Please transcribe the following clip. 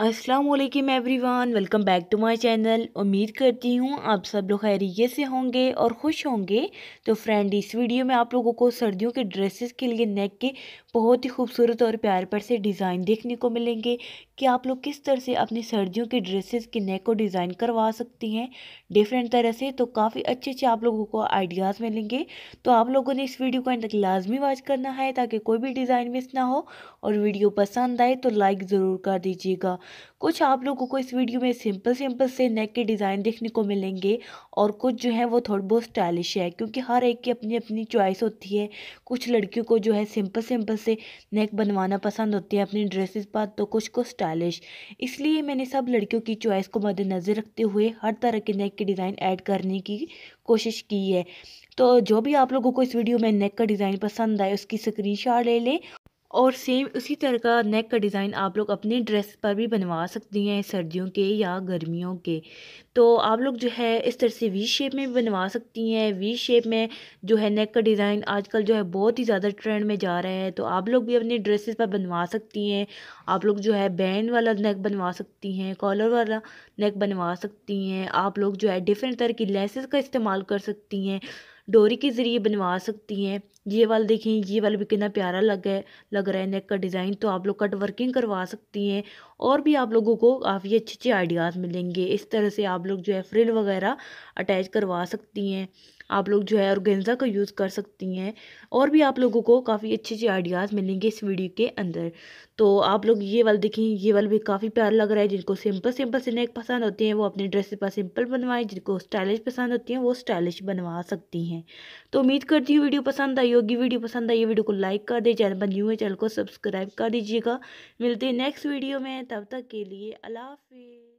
Aslam everyone welcome back to my channel उम्मीद करती हूँ आप सब लोग खैरियत से होंगे और खुश होंगे तो फ्रेंड इस वीडियो में आप लोगों को सर्दियों के ड्रेसेस के लिए नेक के बहुत ही खूबसूरत और प्यार प्यार से डिज़ाइन देखने को मिलेंगे कि आप लोग किस तरह से अपनी सर्दियों के ड्रेसेस के नेक को डिज़ाइन करवा सकती हैं डिफरेंट तरह से तो काफ़ी अच्छे अच्छे आप लोगों को आइडियाज़ मिलेंगे तो आप लोगों ने इस वीडियो को एंड तक लाजमी वॉच करना है ताकि कोई भी डिज़ाइन मिस ना हो और वीडियो पसंद आए तो लाइक ज़रूर कर दीजिएगा कुछ आप लोगों को इस वीडियो में सिंपल सिंपल से नेक के डिज़ाइन देखने को मिलेंगे और कुछ जो है वो थोड़ी बहुत स्टाइलिश है क्योंकि हर एक की अपनी अपनी चॉइस होती है कुछ लड़कियों को जो है सिंपल सिंपल से नेक बनवाना पसंद होती है अपनी ड्रेसेस पर तो कुछ को स्टाइलिश इसलिए मैंने सब लड़कियों की चॉइस को मद्देनज़र रखते हुए हर तरह के नेक के डिज़ाइन ऐड करने की कोशिश की है तो जो भी आप लोगों को इस वीडियो में नेक का डिज़ाइन पसंद आए उसकी स्क्रीनशॉट ले लें और सेम उसी तरह का नेक का डिज़ाइन आप लोग अपने ड्रेस पर भी बनवा सकती हैं सर्दियों के या गर्मियों के तो आप लोग जो है इस तरह से वी शेप में भी बनवा सकती हैं वी शेप में जो है नेक का डिज़ाइन आजकल जो है बहुत ही ज़्यादा ट्रेंड में जा रहा है तो आप लोग भी अपने ड्रेसेस पर बनवा सकती हैं आप लोग जो है बैंड वाला नेक बनवा सकती हैं कॉलर वाला नेक बनवा सकती हैं आप लोग जो है डिफरेंट तरह की लेसेस का इस्तेमाल कर सकती हैं डोरी के ज़रिए बनवा सकती हैं ये वाल देखें ये वाल भी कितना प्यारा लग है लग रहा है नेक का डिज़ाइन तो आप लोग कट वर्किंग करवा सकती हैं और भी आप लोगों को काफ़ी अच्छे अच्छे आइडियाज़ मिलेंगे इस तरह से आप लोग जो है फ्रिल वगैरह अटैच करवा सकती हैं आप लोग जो है ऑर्गेन्जा का यूज़ कर सकती हैं और भी आप लोगों को काफ़ी अच्छे अच्छे आइडियाज़ मिलेंगे इस वीडियो के अंदर तो आप लोग ये वाल देखें ये वाल भी काफ़ी प्यारा लग रहा है जिनको सिंपल सिंपल नेक पसंद होती हैं वो अपने ड्रेस पर सिंपल बनवाएं जिनको स्टाइलिश पसंद होती हैं वो स्टाइलिश बनवा सकती हैं तो उम्मीद करती हूँ वीडियो पसंद आई होगी वीडियो पसंद आई वीडियो को लाइक कर दे चैनल पर न्यू है चैनल को सब्सक्राइब कर दीजिएगा मिलते हैं नेक्स्ट वीडियो में तब तक के लिए अल्लाह